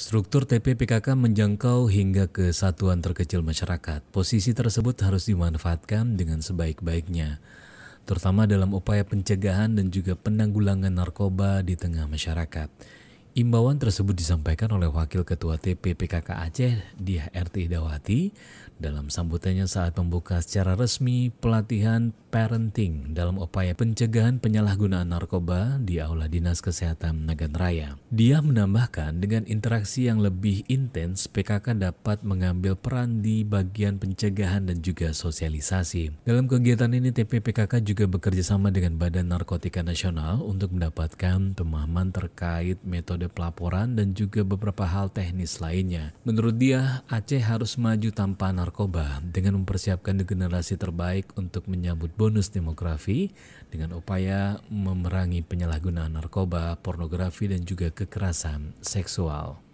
Struktur TPPKK menjangkau hingga ke satuan terkecil masyarakat. Posisi tersebut harus dimanfaatkan dengan sebaik-baiknya, terutama dalam upaya pencegahan dan juga penanggulangan narkoba di tengah masyarakat. Imbauan tersebut disampaikan oleh Wakil Ketua TPPKK Aceh, Diah RT Dawati, dalam sambutannya saat membuka secara resmi pelatihan parenting dalam upaya pencegahan penyalahgunaan narkoba di Aula Dinas Kesehatan Nagan Raya. Dia menambahkan dengan interaksi yang lebih intens, PKK dapat mengambil peran di bagian pencegahan dan juga sosialisasi. Dalam kegiatan ini, TPPKK juga bekerja sama dengan Badan Narkotika Nasional untuk mendapatkan pemahaman terkait metode pelaporan dan juga beberapa hal teknis lainnya. Menurut dia, Aceh harus maju tanpa narkoba dengan mempersiapkan generasi terbaik untuk menyambut bonus demografi dengan upaya memerangi penyalahgunaan narkoba, pornografi, dan juga kekerasan seksual.